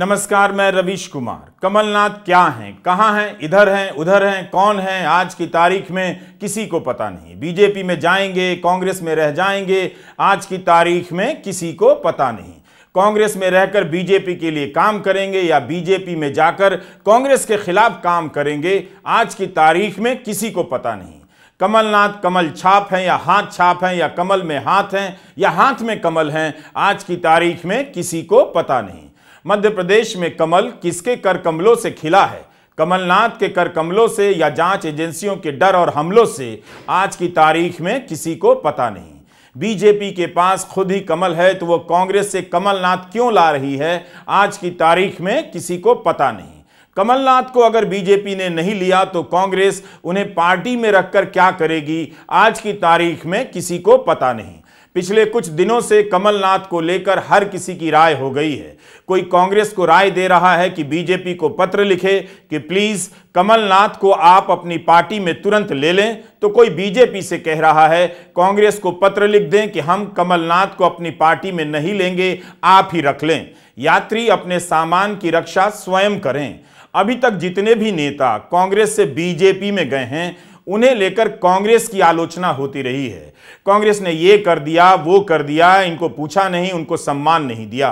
नमस्कार मैं रवीश कुमार कमलनाथ क्या हैं कहाँ हैं इधर हैं उधर हैं कौन हैं आज की तारीख में किसी को पता नहीं बीजेपी में जाएंगे कांग्रेस में रह जाएंगे आज की तारीख में किसी को पता नहीं कांग्रेस में रहकर बीजेपी के लिए काम करेंगे या बीजेपी में जाकर कांग्रेस के खिलाफ काम करेंगे आज की तारीख में किसी को पता नहीं कमलनाथ कमल छाप हैं या हाथ छाप हैं या कमल में हाथ हैं या हाथ में कमल हैं आज की तारीख में किसी को पता नहीं मध्य प्रदेश में कमल किसके कर कमलों से खिला है कमलनाथ के कर कमलों से या जांच एजेंसियों के डर और हमलों से आज की तारीख में किसी को पता नहीं बीजेपी के पास खुद ही कमल है तो वो कांग्रेस से कमलनाथ क्यों ला रही है आज की तारीख में किसी को पता नहीं कमलनाथ को अगर बीजेपी ने नहीं लिया तो कांग्रेस उन्हें पार्टी में रखकर क्या करेगी आज की तारीख में किसी को पता नहीं पिछले कुछ दिनों से कमलनाथ को लेकर हर किसी की राय हो गई है कोई कांग्रेस को राय दे रहा है कि बीजेपी को पत्र लिखे कि प्लीज कमलनाथ को आप अपनी पार्टी में तुरंत ले लें तो कोई बीजेपी से कह रहा है कांग्रेस को पत्र लिख दें कि हम कमलनाथ को अपनी पार्टी में नहीं लेंगे आप ही रख लें यात्री अपने सामान की रक्षा स्वयं करें अभी तक जितने भी नेता कांग्रेस से बीजेपी में गए हैं उन्हें लेकर कांग्रेस की आलोचना होती रही है कांग्रेस ने यह कर दिया वो कर दिया इनको पूछा नहीं उनको सम्मान नहीं दिया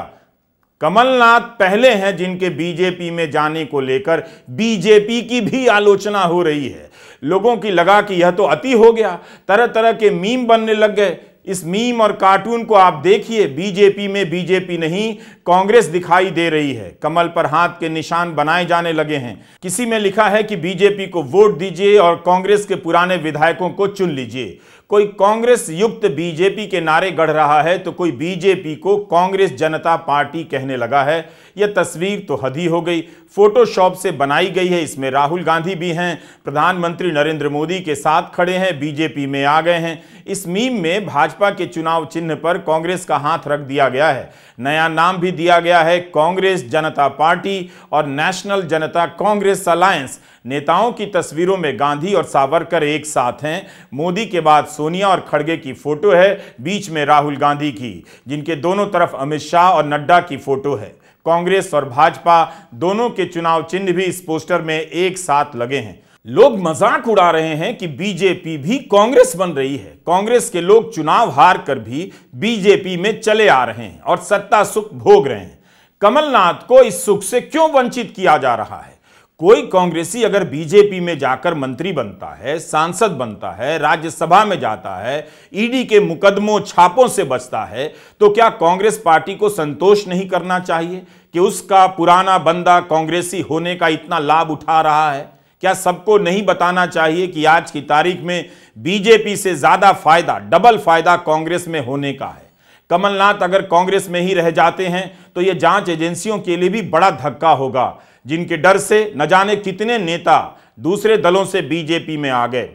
कमलनाथ पहले हैं जिनके बीजेपी में जाने को लेकर बीजेपी की भी आलोचना हो रही है लोगों की लगा कि यह तो अति हो गया तरह तरह के मीम बनने लग गए इस मीम और कार्टून को आप देखिए बीजेपी में बीजेपी नहीं कांग्रेस दिखाई दे रही है कमल पर हाथ के निशान बनाए जाने लगे हैं किसी में लिखा है कि बीजेपी को वोट दीजिए और कांग्रेस के पुराने विधायकों को चुन लीजिए कोई कांग्रेस युक्त बीजेपी के नारे गढ़ रहा है तो कोई बीजेपी को कांग्रेस जनता पार्टी कहने लगा है यह तस्वीर तो ही हो गई फोटोशॉप से बनाई गई है इसमें राहुल गांधी भी हैं प्रधानमंत्री नरेंद्र मोदी के साथ खड़े हैं बीजेपी में आ गए हैं इस मीम में भाजपा के चुनाव चिन्ह पर कांग्रेस का हाथ रख दिया गया है नया नाम भी दिया गया है कांग्रेस जनता पार्टी और नेशनल जनता कांग्रेस अलायंस नेताओं की तस्वीरों में गांधी और सावरकर एक साथ हैं मोदी के बाद सोनिया और खड़गे की फोटो है बीच में राहुल गांधी की जिनके दोनों तरफ अमित शाह और नड्डा की फोटो है कांग्रेस और भाजपा दोनों के चुनाव चिन्ह भी इस पोस्टर में एक साथ लगे हैं लोग मजाक उड़ा रहे हैं कि बीजेपी भी कांग्रेस बन रही है कांग्रेस के लोग चुनाव हार कर भी बीजेपी में चले आ रहे हैं और सत्ता सुख भोग रहे हैं कमलनाथ को इस सुख से क्यों वंचित किया जा रहा है कोई कांग्रेसी अगर बीजेपी में जाकर मंत्री बनता है सांसद बनता है राज्यसभा में जाता है ईडी के मुकदमों छापों से बचता है तो क्या कांग्रेस पार्टी को संतोष नहीं करना चाहिए कि उसका पुराना बंदा कांग्रेसी होने का इतना लाभ उठा रहा है क्या सबको नहीं बताना चाहिए कि आज की तारीख में बीजेपी से ज़्यादा फायदा डबल फायदा कांग्रेस में होने का है कमलनाथ अगर कांग्रेस में ही रह जाते हैं तो यह जांच एजेंसियों के लिए भी बड़ा धक्का होगा जिनके डर से न जाने कितने नेता दूसरे दलों से बीजेपी में आ गए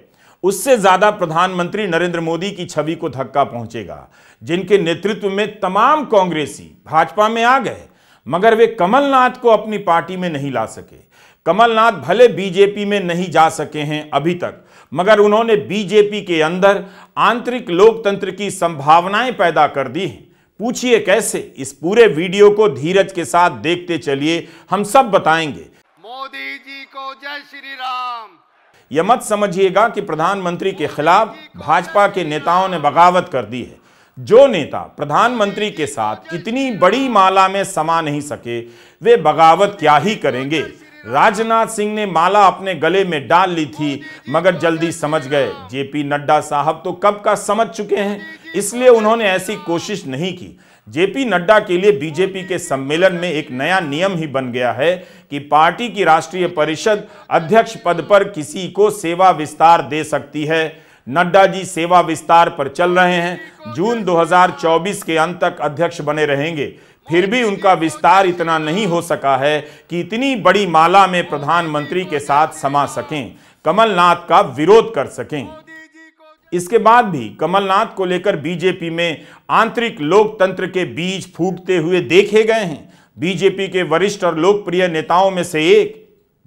उससे ज्यादा प्रधानमंत्री नरेंद्र मोदी की छवि को धक्का पहुंचेगा जिनके नेतृत्व में तमाम कांग्रेसी भाजपा में आ गए मगर वे कमलनाथ को अपनी पार्टी में नहीं ला सके कमलनाथ भले बीजेपी में नहीं जा सके हैं अभी तक मगर उन्होंने बीजेपी के अंदर आंतरिक लोकतंत्र की संभावनाएं पैदा कर दी हैं पूछिए कैसे इस पूरे वीडियो को धीरज के साथ देखते चलिए हम सब बताएंगे मोदी जी को जय श्री राम यह मत समझिएगा कि प्रधानमंत्री के खिलाफ भाजपा के नेताओं ने बगावत कर दी है जो नेता प्रधानमंत्री के साथ इतनी बड़ी माला में समा नहीं सके वे बगावत क्या ही करेंगे राजनाथ सिंह ने माला अपने गले में डाल ली थी मगर जल्दी समझ गए जेपी नड्डा साहब तो कब का समझ चुके हैं इसलिए उन्होंने ऐसी कोशिश नहीं की जेपी नड्डा के लिए बीजेपी के सम्मेलन में एक नया नियम ही बन गया है कि पार्टी की राष्ट्रीय परिषद अध्यक्ष पद पर किसी को सेवा विस्तार दे सकती है नड्डा जी सेवा विस्तार पर चल रहे हैं जून 2024 के अंत तक अध्यक्ष बने रहेंगे फिर भी उनका विस्तार इतना नहीं हो सका है कि इतनी बड़ी माला में प्रधानमंत्री के साथ समा सकें कमलनाथ का विरोध कर सकें इसके बाद भी कमलनाथ को लेकर बीजेपी में आंतरिक लोकतंत्र के बीज फूटते हुए देखे गए हैं बीजेपी के वरिष्ठ और लोकप्रिय नेताओं में से एक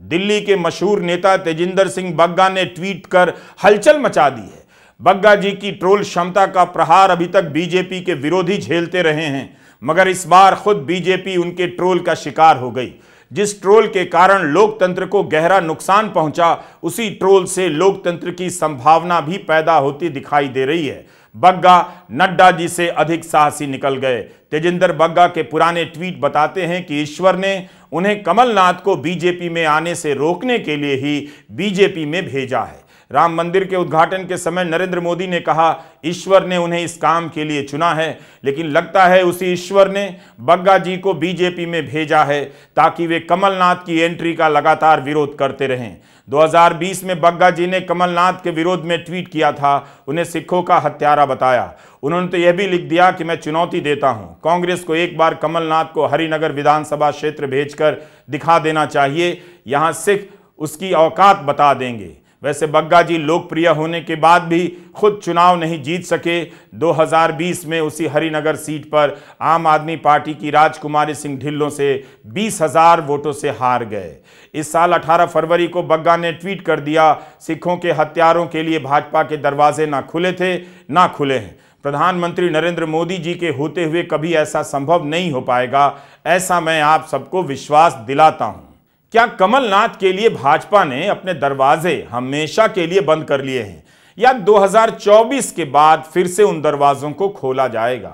दिल्ली के मशहूर नेता तेजिंदर सिंह बग्गा ने ट्वीट कर हलचल मचा दी है बग्गा जी की ट्रोल क्षमता का प्रहार अभी तक बीजेपी के विरोधी झेलते रहे हैं मगर इस बार खुद बीजेपी उनके ट्रोल का शिकार हो गई जिस ट्रोल के कारण लोकतंत्र को गहरा नुकसान पहुंचा उसी ट्रोल से लोकतंत्र की संभावना भी पैदा होती दिखाई दे रही है बग्गा नड्डा जी से अधिक साहसी निकल गए तेजिंदर बग्गा के पुराने ट्वीट बताते हैं कि ईश्वर ने उन्हें कमलनाथ को बीजेपी में आने से रोकने के लिए ही बीजेपी में भेजा है राम मंदिर के उद्घाटन के समय नरेंद्र मोदी ने कहा ईश्वर ने उन्हें इस काम के लिए चुना है लेकिन लगता है उसी ईश्वर ने बग्गा जी को बीजेपी में भेजा है ताकि वे कमलनाथ की एंट्री का लगातार विरोध करते रहें 2020 में बग्गा जी ने कमलनाथ के विरोध में ट्वीट किया था उन्हें सिखों का हत्यारा बताया उन्होंने तो यह भी लिख दिया कि मैं चुनौती देता हूं कांग्रेस को एक बार कमलनाथ को हरिनगर विधानसभा क्षेत्र भेजकर दिखा देना चाहिए यहां सिख उसकी औकात बता देंगे वैसे बग्गा जी लोकप्रिय होने के बाद भी खुद चुनाव नहीं जीत सके 2020 में उसी हरिनगर सीट पर आम आदमी पार्टी की राजकुमारी सिंह ढिल्लों से बीस हजार वोटों से हार गए इस साल 18 फरवरी को बग्गा ने ट्वीट कर दिया सिखों के हत्यारों के लिए भाजपा के दरवाजे ना खुले थे ना खुले हैं प्रधानमंत्री नरेंद्र मोदी जी के होते हुए कभी ऐसा संभव नहीं हो पाएगा ऐसा मैं आप सबको विश्वास दिलाता हूँ क्या कमलनाथ के लिए भाजपा ने अपने दरवाजे हमेशा के लिए बंद कर लिए हैं या 2024 के बाद फिर से उन दरवाजों को खोला जाएगा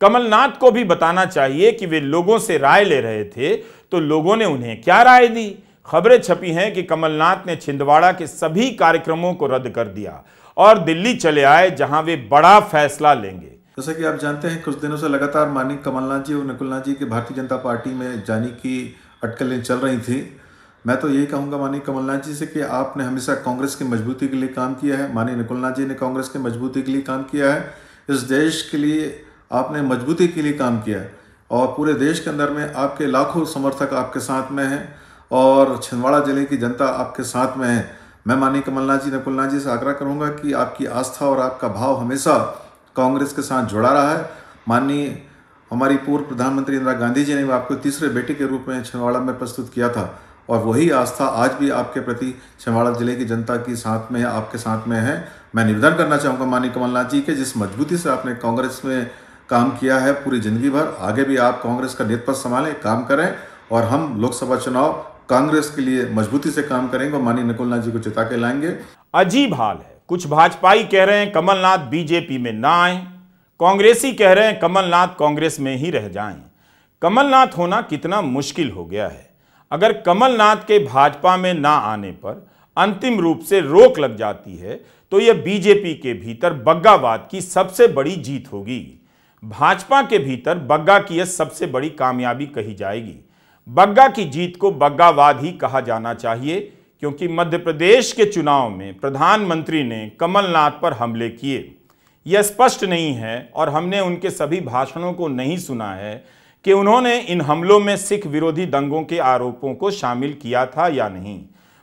कमलनाथ को भी बताना चाहिए कि वे लोगों से राय ले रहे थे तो लोगों ने उन्हें क्या राय दी खबरें छपी हैं कि कमलनाथ ने छिंदवाड़ा के सभी कार्यक्रमों को रद्द कर दिया और दिल्ली चले आए जहां वे बड़ा फैसला लेंगे जैसा कि आप जानते हैं कुछ दिनों से लगातार माननीय कमलनाथ जी और नकुलनाथ जी के भारतीय जनता पार्टी में जाने की अटकलें चल रही थी मैं तो यही कहूँगा माननीय कमलनाथ जी से कि आपने हमेशा कांग्रेस की मजबूती के लिए काम किया है माननीय निकुलनाथ जी ने कांग्रेस की मजबूती के लिए काम किया है इस देश के लिए आपने मजबूती के लिए काम किया है और पूरे देश के अंदर में आपके लाखों समर्थक आपके साथ में हैं और छिंदवाड़ा ज़िले की जनता आपके साथ में है मैं माननीय कमलनाथ जी नकुलनाथ जी से आग्रह करूँगा कि आपकी आस्था और आपका भाव हमेशा कांग्रेस के साथ जुड़ा रहा है माननीय हमारी पूर्व प्रधानमंत्री इंदिरा गांधी जी ने भी आपको तीसरे बेटे के रूप में छिंदवाड़ा में प्रस्तुत किया था और वही आस्था आज भी आपके प्रति छिंदवाड़ा जिले की जनता की साथ में आपके साथ में है मैं निवेदन करना चाहूँगा माननीय कमलनाथ जी के जिस मजबूती से आपने कांग्रेस में काम किया है पूरी ज़िंदगी भर आगे भी आप कांग्रेस का नेतृत्व संभालें काम करें और हम लोकसभा चुनाव कांग्रेस के लिए मजबूती से काम करेंगे और माननीय नकुलनाथ जी को चिता के लाएंगे अजीब हाल है कुछ भाजपाई कह रहे हैं कमलनाथ बीजेपी में ना आए कांग्रेसी कह रहे हैं कमलनाथ कांग्रेस में ही रह जाएं कमलनाथ होना कितना मुश्किल हो गया है अगर कमलनाथ के भाजपा में ना आने पर अंतिम रूप से रोक लग जाती है तो यह बीजेपी के भीतर बग्गावाद की सबसे बड़ी जीत होगी भाजपा के भीतर बग्गा की यह सबसे बड़ी कामयाबी कही जाएगी बग्गा की जीत को बग्गावाद ही कहा जाना चाहिए क्योंकि मध्य प्रदेश के चुनाव में प्रधानमंत्री ने कमलनाथ पर हमले किए यह स्पष्ट नहीं है और हमने उनके सभी भाषणों को नहीं सुना है कि उन्होंने इन हमलों में सिख विरोधी दंगों के आरोपों को शामिल किया था या नहीं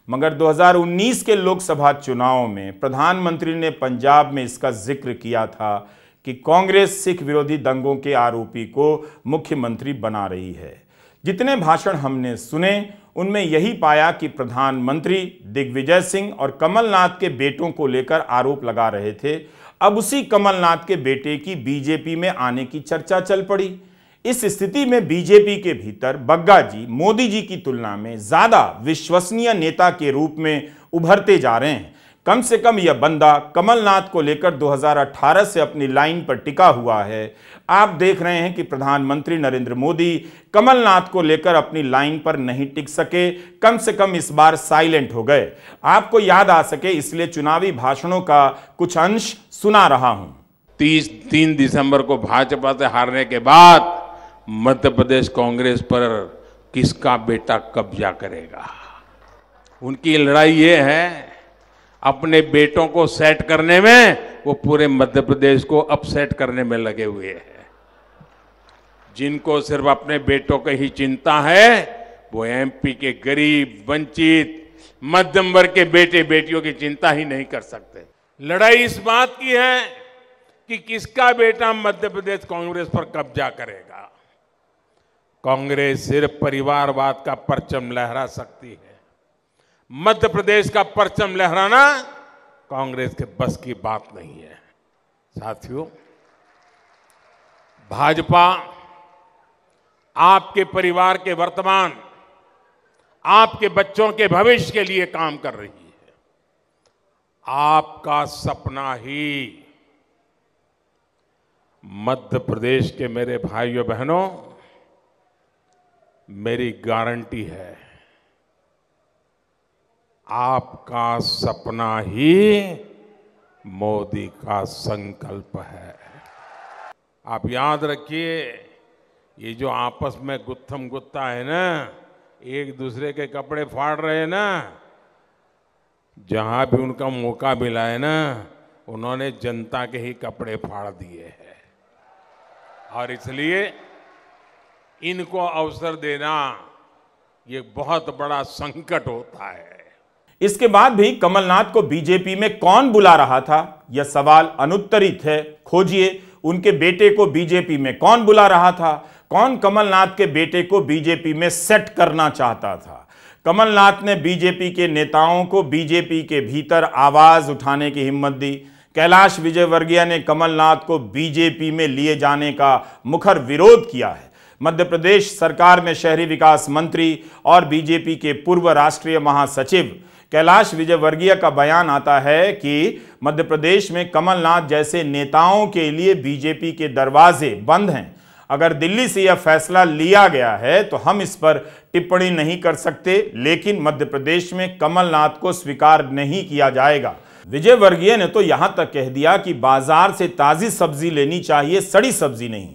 मगर 2019 के लोकसभा चुनाव में प्रधानमंत्री ने पंजाब में इसका जिक्र किया था कि कांग्रेस सिख विरोधी दंगों के आरोपी को मुख्यमंत्री बना रही है जितने भाषण हमने सुने उनमें यही पाया कि प्रधानमंत्री दिग्विजय सिंह और कमलनाथ के बेटों को लेकर आरोप लगा रहे थे अब उसी कमलनाथ के बेटे की बीजेपी में आने की चर्चा चल पड़ी इस स्थिति में बीजेपी के भीतर बग्गा जी मोदी जी की तुलना में ज़्यादा विश्वसनीय नेता के रूप में उभरते जा रहे हैं कम से कम यह बंदा कमलनाथ को लेकर 2018 से अपनी लाइन पर टिका हुआ है आप देख रहे हैं कि प्रधानमंत्री नरेंद्र मोदी कमलनाथ को लेकर अपनी लाइन पर नहीं टिक सके कम से कम इस बार साइलेंट हो गए आपको याद आ सके इसलिए चुनावी भाषणों का कुछ अंश सुना रहा हूं तीस तीन दिसंबर को भाजपा से हारने के बाद मध्य प्रदेश कांग्रेस पर किसका बेटा कब्जा करेगा उनकी लड़ाई ये है अपने बेटों को सेट करने में वो पूरे मध्य प्रदेश को अपसेट करने में लगे हुए हैं जिनको सिर्फ अपने बेटों की ही चिंता है वो एमपी के गरीब वंचित मध्यम वर्ग के बेटे बेटियों की चिंता ही नहीं कर सकते लड़ाई इस बात की है कि किसका बेटा मध्य प्रदेश कांग्रेस पर कब्जा करेगा कांग्रेस सिर्फ परिवारवाद का परचम लहरा सकती है मध्य प्रदेश का परचम लहराना कांग्रेस के बस की बात नहीं है साथियों भाजपा आपके परिवार के वर्तमान आपके बच्चों के भविष्य के लिए काम कर रही है आपका सपना ही मध्य प्रदेश के मेरे भाइयों बहनों मेरी गारंटी है आपका सपना ही मोदी का संकल्प है आप याद रखिए ये जो आपस में गुत्थम गुत्ता है ना एक दूसरे के कपड़े फाड़ रहे हैं ना जहां भी उनका मौका मिला है ना उन्होंने जनता के ही कपड़े फाड़ दिए हैं और इसलिए इनको अवसर देना ये बहुत बड़ा संकट होता है इसके बाद भी कमलनाथ को बीजेपी में कौन बुला रहा था यह सवाल अनुत्तरित है खोजिए उनके बेटे को बीजेपी में कौन बुला रहा था कौन कमलनाथ के बेटे को बीजेपी में सेट करना चाहता था कमलनाथ ने बीजेपी के नेताओं को बीजेपी के भीतर आवाज उठाने की हिम्मत दी कैलाश विजयवर्गीय ने कमलनाथ को बीजेपी में लिए जाने का मुखर विरोध किया है मध्य प्रदेश सरकार में शहरी विकास मंत्री और बीजेपी के पूर्व राष्ट्रीय महासचिव कैलाश विजयवर्गीय का बयान आता है कि मध्य प्रदेश में कमलनाथ जैसे नेताओं के लिए बीजेपी के दरवाजे बंद हैं अगर दिल्ली से यह फैसला लिया गया है तो हम इस पर टिप्पणी नहीं कर सकते लेकिन मध्य प्रदेश में कमलनाथ को स्वीकार नहीं किया जाएगा विजय वर्गीय ने तो यहां तक कह दिया कि बाजार से ताज़ी सब्जी लेनी चाहिए सड़ी सब्जी नहीं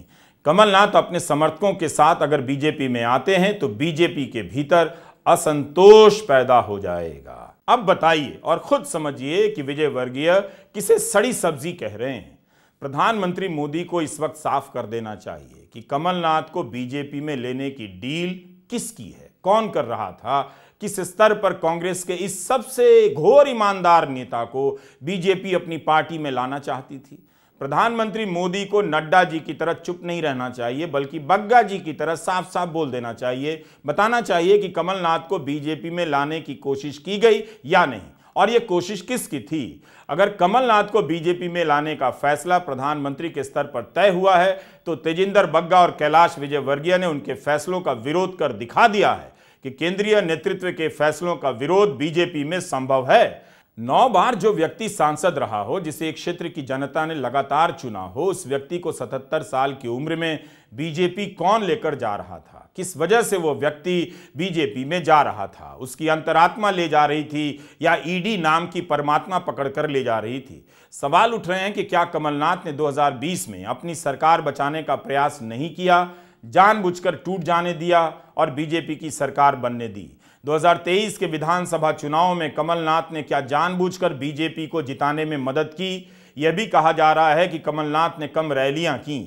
कमलनाथ अपने समर्थकों के साथ अगर बीजेपी में आते हैं तो बीजेपी के भीतर असंतोष पैदा हो जाएगा अब बताइए और खुद समझिए कि विजय वर्गीय किसे सड़ी सब्जी कह रहे हैं प्रधानमंत्री मोदी को इस वक्त साफ कर देना चाहिए कि कमलनाथ को बीजेपी में लेने की डील किसकी है कौन कर रहा था किस स्तर पर कांग्रेस के इस सबसे घोर ईमानदार नेता को बीजेपी अपनी पार्टी में लाना चाहती थी प्रधानमंत्री मोदी को नड्डा जी की तरह चुप नहीं रहना चाहिए बल्कि बग्गा जी की तरह साफ साफ बोल देना चाहिए बताना चाहिए कि कमलनाथ को बीजेपी में लाने की कोशिश की गई या नहीं और ये कोशिश किसकी थी अगर कमलनाथ को बीजेपी में लाने का फैसला प्रधानमंत्री के स्तर पर तय हुआ है तो तेजिंदर बग्गा और कैलाश विजयवर्गीय ने उनके फैसलों का विरोध कर दिखा दिया है कि केंद्रीय नेतृत्व के फैसलों का विरोध बीजेपी में संभव है नौ बार जो व्यक्ति सांसद रहा हो जिसे एक क्षेत्र की जनता ने लगातार चुना हो उस व्यक्ति को 77 साल की उम्र में बीजेपी कौन लेकर जा रहा था किस वजह से वो व्यक्ति बीजेपी में जा रहा था उसकी अंतरात्मा ले जा रही थी या ईडी नाम की परमात्मा पकड़कर ले जा रही थी सवाल उठ रहे हैं कि क्या कमलनाथ ने 2020 में अपनी सरकार बचाने का प्रयास नहीं किया जानबूझकर टूट जाने दिया और बीजेपी की सरकार बनने दी 2023 के विधानसभा चुनाव में कमलनाथ ने क्या जानबूझकर बीजेपी को जिताने में मदद की यह भी कहा जा रहा है कि कमलनाथ ने कम रैलियां की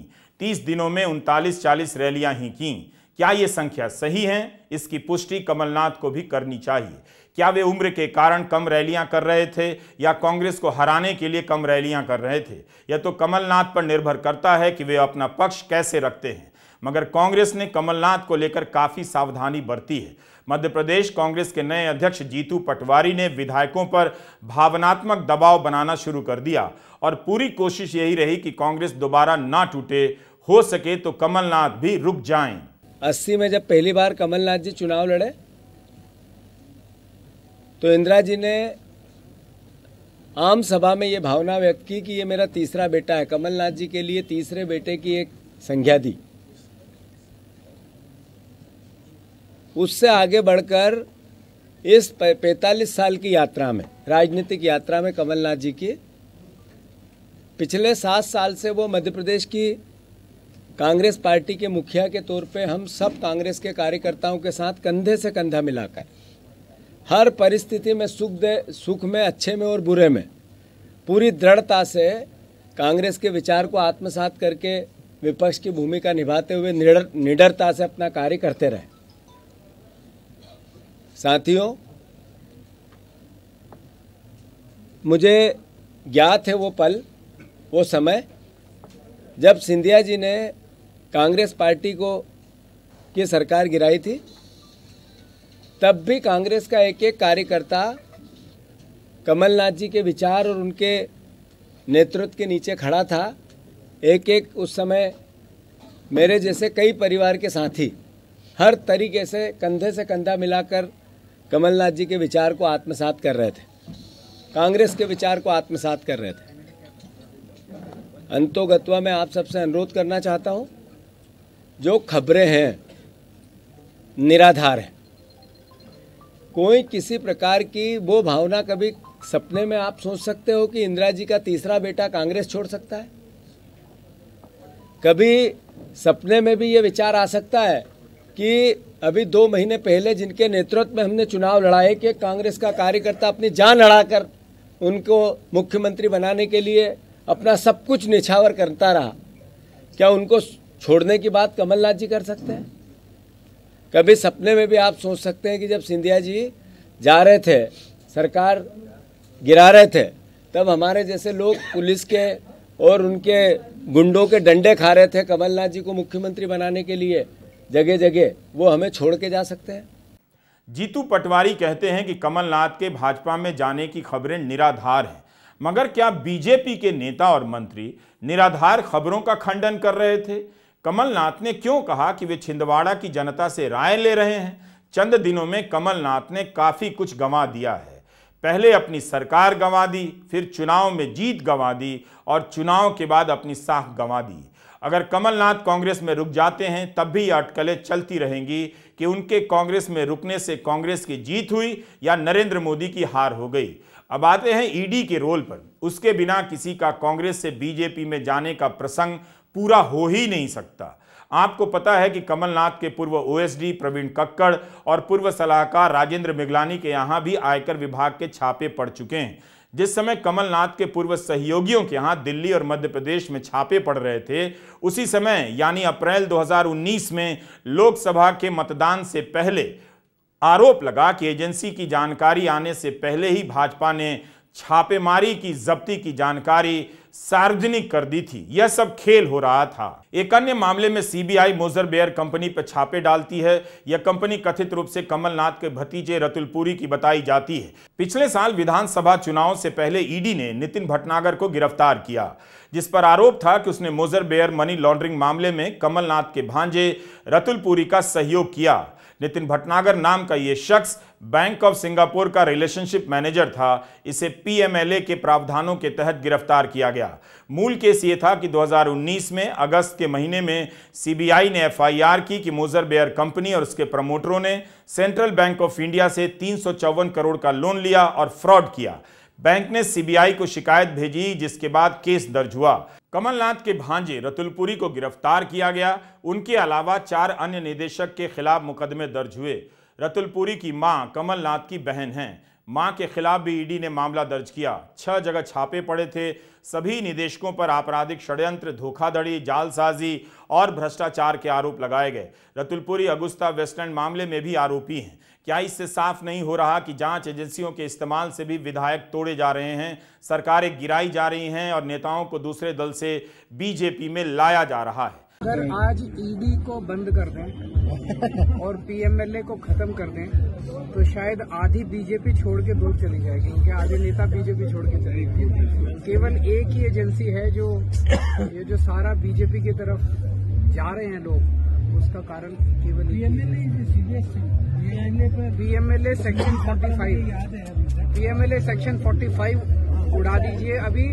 30 दिनों में उनतालीस चालीस रैलियां ही की क्या ये संख्या सही है इसकी पुष्टि कमलनाथ को भी करनी चाहिए क्या वे उम्र के कारण कम रैलियां कर रहे थे या कांग्रेस को हराने के लिए कम रैलियां कर रहे थे यह तो कमलनाथ पर निर्भर करता है कि वे अपना पक्ष कैसे रखते हैं मगर कांग्रेस ने कमलनाथ को लेकर काफ़ी सावधानी बरती है मध्य प्रदेश कांग्रेस के नए अध्यक्ष जीतू पटवारी ने विधायकों पर भावनात्मक दबाव बनाना शुरू कर दिया और पूरी कोशिश यही रही कि कांग्रेस दोबारा ना टूटे हो सके तो कमलनाथ भी रुक जाएं। अस्सी में जब पहली बार कमलनाथ जी चुनाव लड़े तो इंदिरा जी ने आम सभा में ये भावना व्यक्त की कि ये मेरा तीसरा बेटा है कमलनाथ जी के लिए तीसरे बेटे की एक संज्ञा दी उससे आगे बढ़कर इस पैंतालीस साल की यात्रा में राजनीतिक यात्रा में कमलनाथ जी की पिछले सात साल से वो मध्य प्रदेश की कांग्रेस पार्टी के मुखिया के तौर पे हम सब कांग्रेस के कार्यकर्ताओं के साथ कंधे से कंधा मिलाकर हर परिस्थिति में सुख दे सुख में अच्छे में और बुरे में पूरी दृढ़ता से कांग्रेस के विचार को आत्मसात करके विपक्ष की भूमिका निभाते हुए निडर निडरता से अपना कार्य करते रहे साथियों मुझे ज्ञात है वो पल वो समय जब सिंधिया जी ने कांग्रेस पार्टी को की सरकार गिराई थी तब भी कांग्रेस का एक एक कार्यकर्ता कमलनाथ जी के विचार और उनके नेतृत्व के नीचे खड़ा था एक एक उस समय मेरे जैसे कई परिवार के साथी हर तरीके से कंधे से कंधा मिलाकर कमलनाथ जी के विचार को आत्मसात कर रहे थे कांग्रेस के विचार को आत्मसात कर रहे थे अंतोगत्वा में आप सबसे अनुरोध करना चाहता हूँ जो खबरें हैं निराधार हैं कोई किसी प्रकार की वो भावना कभी सपने में आप सोच सकते हो कि इंदिरा जी का तीसरा बेटा कांग्रेस छोड़ सकता है कभी सपने में भी ये विचार आ सकता है कि अभी दो महीने पहले जिनके नेतृत्व में हमने चुनाव लड़ाए कि कांग्रेस का कार्यकर्ता अपनी जान लड़ाकर उनको मुख्यमंत्री बनाने के लिए अपना सब कुछ निछावर करता रहा क्या उनको छोड़ने की बात कमलनाथ जी कर सकते हैं कभी सपने में भी आप सोच सकते हैं कि जब सिंधिया जी जा रहे थे सरकार गिरा रहे थे तब हमारे जैसे लोग पुलिस के और उनके गुंडों के डंडे खा रहे थे कमलनाथ जी को मुख्यमंत्री बनाने के लिए जगह जगह वो हमें छोड़ के जा सकते हैं जीतू पटवारी कहते हैं कि कमलनाथ के भाजपा में जाने की खबरें निराधार हैं मगर क्या बीजेपी के नेता और मंत्री निराधार खबरों का खंडन कर रहे थे कमलनाथ ने क्यों कहा कि वे छिंदवाड़ा की जनता से राय ले रहे हैं चंद दिनों में कमलनाथ ने काफ़ी कुछ गंवा दिया है पहले अपनी सरकार गंवा दी फिर चुनाव में जीत गंवा दी और चुनाव के बाद अपनी साख गंवा दी अगर कमलनाथ कांग्रेस में रुक जाते हैं तब भी अटकलें चलती रहेंगी कि उनके कांग्रेस में रुकने से कांग्रेस की जीत हुई या नरेंद्र मोदी की हार हो गई अब आते हैं ईडी के रोल पर उसके बिना किसी का कांग्रेस से बीजेपी में जाने का प्रसंग पूरा हो ही नहीं सकता आपको पता है कि कमलनाथ के पूर्व ओएसडी प्रवीण कक्कड़ और पूर्व सलाहकार राजेंद्र मिगलानी के यहाँ भी आयकर विभाग के छापे पड़ चुके हैं जिस समय कमलनाथ के पूर्व सहयोगियों के यहाँ दिल्ली और मध्य प्रदेश में छापे पड़ रहे थे उसी समय यानी अप्रैल 2019 में लोकसभा के मतदान से पहले आरोप लगा कि एजेंसी की जानकारी आने से पहले ही भाजपा ने छापेमारी की जब्ती की जानकारी सार्वजनिक कर दी थी यह सब खेल हो रहा था एक अन्य मामले में सीबीआई मोजर बेयर कंपनी पर छापे डालती है यह कंपनी कथित रूप से कमलनाथ के भतीजे रतुलपुरी की बताई जाती है पिछले साल विधानसभा चुनाव से पहले ईडी ने नितिन भटनागर को गिरफ्तार किया जिस पर आरोप था कि उसने मोजर बेयर मनी लॉन्ड्रिंग मामले में कमलनाथ के भांजे रतुलपुरी का सहयोग किया नितिन भटनागर नाम का ये शख्स बैंक ऑफ सिंगापुर का रिलेशनशिप मैनेजर था इसे पीएमएलए के प्रावधानों के तहत गिरफ्तार किया गया मूल केस ये था कि 2019 में अगस्त के महीने में सीबीआई ने एफआईआर की कि मोजर बेयर कंपनी और उसके प्रमोटरों ने सेंट्रल बैंक ऑफ इंडिया से तीन करोड़ का लोन लिया और फ्रॉड किया बैंक ने सीबीआई को शिकायत भेजी जिसके बाद केस दर्ज हुआ कमलनाथ के भांजे रतुलपुरी को गिरफ्तार किया गया उनके अलावा चार अन्य निदेशक के खिलाफ मुकदमे दर्ज हुए रतुलपुरी की मां कमलनाथ की बहन हैं मां के खिलाफ भी ईडी ने मामला दर्ज किया छह जगह छापे पड़े थे सभी निदेशकों पर आपराधिक षड्यंत्र धोखाधड़ी जालसाजी और भ्रष्टाचार के आरोप लगाए गए रतुलपुरी अगुस्ता वेस्टलैंड मामले में भी आरोपी हैं क्या इससे साफ नहीं हो रहा कि जांच एजेंसियों के इस्तेमाल से भी विधायक तोड़े जा रहे हैं सरकारें गिराई जा रही हैं और नेताओं को दूसरे दल से बीजेपी में लाया जा रहा है अगर आज ईडी e को बंद कर दें और पीएमएलए को खत्म कर दें तो शायद आधी बीजेपी छोड़ के दूर चली जाएगी क्योंकि आधे नेता बीजेपी छोड़ के चले केवल एक ही एजेंसी है जो ये जो सारा बीजेपी की तरफ जा रहे हैं लोग उसका कारण केवल बीएमएलए सेक्शन 45 बीएमएलए सेक्शन 45 उड़ा दीजिए अभी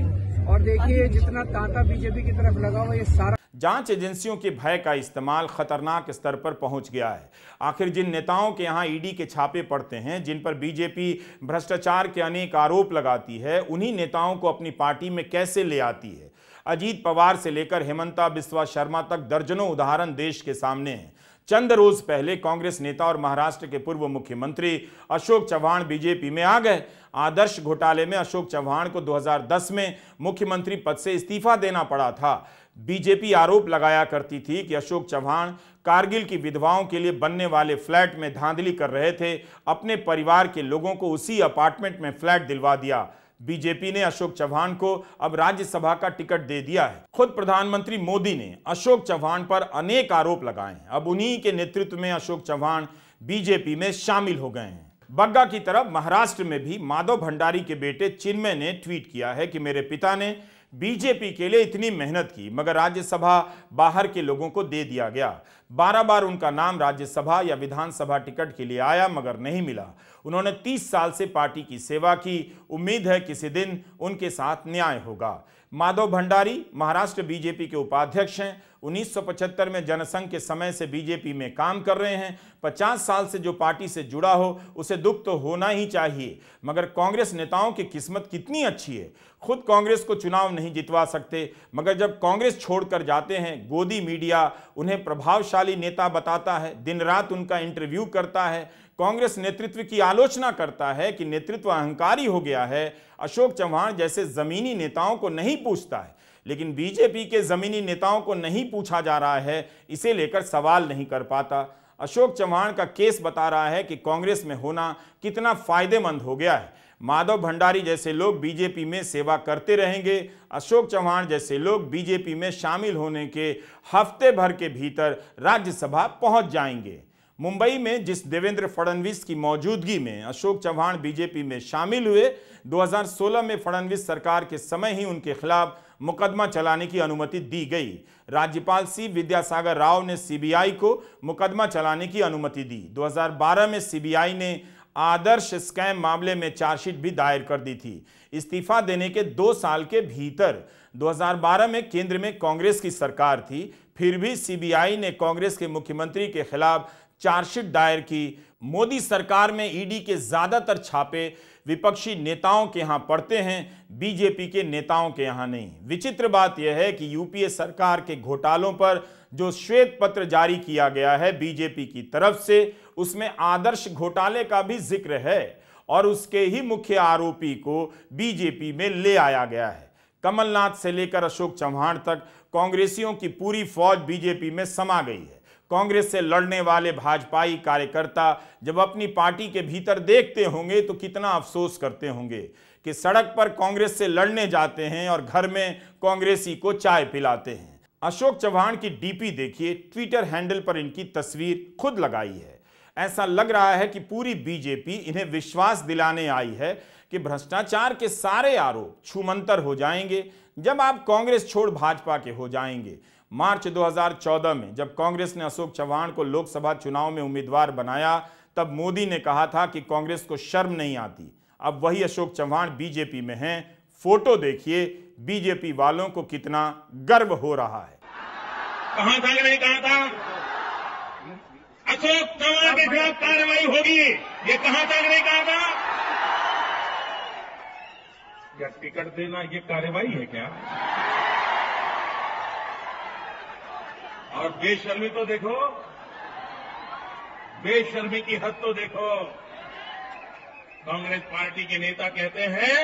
और देखिए जितना तांता बीजेपी की तरफ लगा हुआ ये सारा जांच एजेंसियों के भय का इस्तेमाल खतरनाक स्तर पर पहुंच गया है आखिर जिन नेताओं के यहाँ ईडी के छापे पड़ते हैं जिन पर बीजेपी भ्रष्टाचार के अनेक आरोप लगाती है उन्हीं नेताओं को अपनी पार्टी में कैसे ले आती है अजीत पवार से लेकर हेमंता बिस्वा शर्मा तक दर्जनों उदाहरण देश के सामने हैं चंद रोज पहले कांग्रेस नेता और महाराष्ट्र के पूर्व मुख्यमंत्री अशोक चव्हाण बीजेपी में आ गए आदर्श घोटाले में अशोक चव्हाण को 2010 में मुख्यमंत्री पद से इस्तीफा देना पड़ा था बीजेपी आरोप लगाया करती थी कि अशोक चव्हाण कारगिल की विधवाओं के लिए बनने वाले फ्लैट में धांधली कर रहे थे अपने परिवार के लोगों को उसी अपार्टमेंट में फ्लैट दिलवा दिया बीजेपी ने अशोक चौहान को अब राज्यसभा का टिकट दे दिया है खुद प्रधानमंत्री मोदी ने अशोक चौहान पर अनेक आरोप लगाए हैं अब उन्हीं के नेतृत्व में अशोक चौहान बीजेपी में शामिल हो गए हैं बग्गा की तरफ महाराष्ट्र में भी माधव भंडारी के बेटे चिन्मय ने ट्वीट किया है कि मेरे पिता ने बीजेपी के लिए इतनी मेहनत की मगर राज्यसभा बाहर के लोगों को दे दिया गया बारह बार उनका नाम राज्यसभा या विधानसभा टिकट के लिए आया मगर नहीं मिला उन्होंने 30 साल से पार्टी की सेवा की उम्मीद है किसी दिन उनके साथ न्याय होगा माधव भंडारी महाराष्ट्र बीजेपी के उपाध्यक्ष हैं 1975 में जनसंघ के समय से बीजेपी में काम कर रहे हैं 50 साल से जो पार्टी से जुड़ा हो उसे दुख तो होना ही चाहिए मगर कांग्रेस नेताओं की किस्मत कितनी अच्छी है खुद कांग्रेस को चुनाव नहीं जितवा सकते मगर जब कांग्रेस छोड़कर जाते हैं गोदी मीडिया उन्हें प्रभावशाली नेता बताता है दिन रात उनका इंटरव्यू करता है कांग्रेस नेतृत्व की आलोचना करता है कि नेतृत्व अहंकारी हो गया है अशोक चौहान जैसे जमीनी नेताओं को नहीं पूछता है लेकिन बीजेपी के ज़मीनी नेताओं को नहीं पूछा जा रहा है इसे लेकर सवाल नहीं कर पाता अशोक चव्हाण का केस बता रहा है कि कांग्रेस में होना कितना फ़ायदेमंद हो गया है माधव भंडारी जैसे लोग बीजेपी में सेवा करते रहेंगे अशोक चव्हाण जैसे लोग बीजेपी में शामिल होने के हफ्ते भर के भीतर राज्यसभा पहुंच जाएंगे मुंबई में जिस देवेंद्र फडणवीस की मौजूदगी में अशोक चव्हाण बीजेपी में शामिल हुए 2016 में फडणवीस सरकार के समय ही उनके खिलाफ मुकदमा चलाने की अनुमति दी गई राज्यपाल सी विद्यासागर राव ने सीबीआई को मुकदमा चलाने की अनुमति दी 2012 में सीबीआई ने आदर्श स्कैम मामले में चार्जशीट भी दायर कर दी थी इस्तीफा देने के दो साल के भीतर 2012 में केंद्र में कांग्रेस की सरकार थी फिर भी सीबीआई ने कांग्रेस के मुख्यमंत्री के खिलाफ चार्जशीट दायर की मोदी सरकार में ईडी के ज़्यादातर छापे विपक्षी नेताओं के यहाँ पड़ते हैं बीजेपी के नेताओं के यहाँ नहीं विचित्र बात यह है कि यूपीए सरकार के घोटालों पर जो श्वेत पत्र जारी किया गया है बीजेपी की तरफ से उसमें आदर्श घोटाले का भी जिक्र है और उसके ही मुख्य आरोपी को बीजेपी में ले आया गया है कमलनाथ से लेकर अशोक चौहान तक कांग्रेसियों की पूरी फौज बीजेपी में समा गई है कांग्रेस से लड़ने वाले भाजपाई कार्यकर्ता जब अपनी पार्टी के भीतर देखते होंगे तो कितना अफसोस करते होंगे कि सड़क पर कांग्रेस से लड़ने जाते हैं और घर में कांग्रेसी को चाय पिलाते हैं अशोक चौहान की डीपी देखिए ट्विटर हैंडल पर इनकी तस्वीर खुद लगाई है ऐसा लग रहा है कि पूरी बीजेपी इन्हें विश्वास दिलाने आई है कि भ्रष्टाचार के सारे आरोप छुमंतर हो जाएंगे जब आप कांग्रेस छोड़ भाजपा के हो जाएंगे मार्च 2014 में जब कांग्रेस ने अशोक चव्हाण को लोकसभा चुनाव में उम्मीदवार बनाया तब मोदी ने कहा था कि कांग्रेस को शर्म नहीं आती अब वही अशोक चव्हाण बीजेपी में हैं फोटो देखिए बीजेपी वालों को कितना गर्व हो रहा है कहा था नहीं कहा था अशोक चौहान के खिलाफ कार्रवाई होगी ये कहा था नहीं कहा था टिकट देना ये कार्रवाई है क्या और बेशर्मी तो देखो बेशर्मी की हद तो देखो कांग्रेस पार्टी के नेता कहते हैं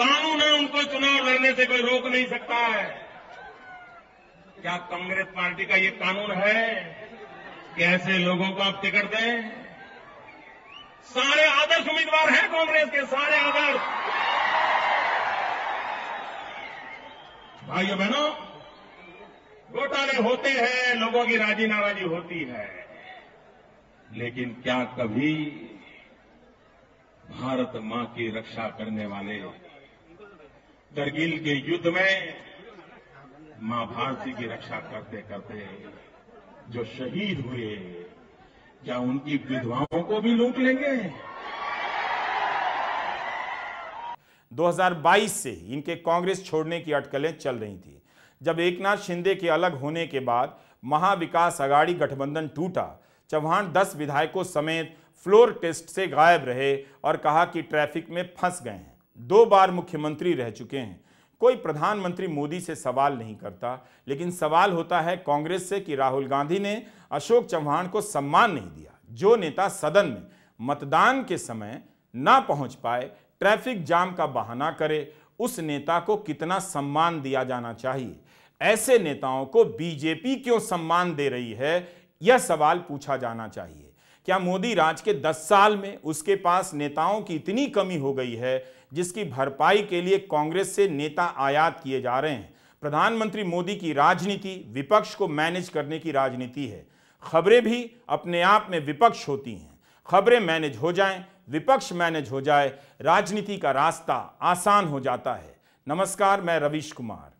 कानून है उनको चुनाव लड़ने से कोई रोक नहीं सकता है क्या कांग्रेस पार्टी का ये कानून है कैसे लोगों को आप टिकट दें सारे आदर्श उम्मीदवार हैं कांग्रेस के सारे आदर्श भाइयों बहनों घोटाले होते हैं लोगों की राजी नाराजी होती है लेकिन क्या कभी भारत मां की रक्षा करने वाले करगिल के युद्ध में मां भारती की रक्षा करते करते जो शहीद हुए क्या उनकी विधवाओं को भी लूट लेंगे 2022 से इनके कांग्रेस छोड़ने की अटकलें चल रही थी जब एकनाथ शिंदे के अलग होने के बाद महाविकास अगाड़ी गठबंधन टूटा चौहान दस विधायकों समेत फ्लोर टेस्ट से गायब रहे और कहा कि ट्रैफिक में फंस गए हैं दो बार मुख्यमंत्री रह चुके हैं कोई प्रधानमंत्री मोदी से सवाल नहीं करता लेकिन सवाल होता है कांग्रेस से कि राहुल गांधी ने अशोक चौहान को सम्मान नहीं दिया जो नेता सदन में मतदान के समय ना पहुंच पाए ट्रैफिक जाम का बहाना करे उस नेता को कितना सम्मान दिया जाना चाहिए ऐसे नेताओं को बीजेपी क्यों सम्मान दे रही है यह सवाल पूछा जाना चाहिए क्या मोदी राज के 10 साल में उसके पास नेताओं की इतनी कमी हो गई है जिसकी भरपाई के लिए कांग्रेस से नेता आयात किए जा रहे हैं प्रधानमंत्री मोदी की राजनीति विपक्ष को मैनेज करने की राजनीति है खबरें भी अपने आप में विपक्ष होती हैं खबरें मैनेज हो जाएं विपक्ष मैनेज हो जाए राजनीति का रास्ता आसान हो जाता है नमस्कार मैं रवीश कुमार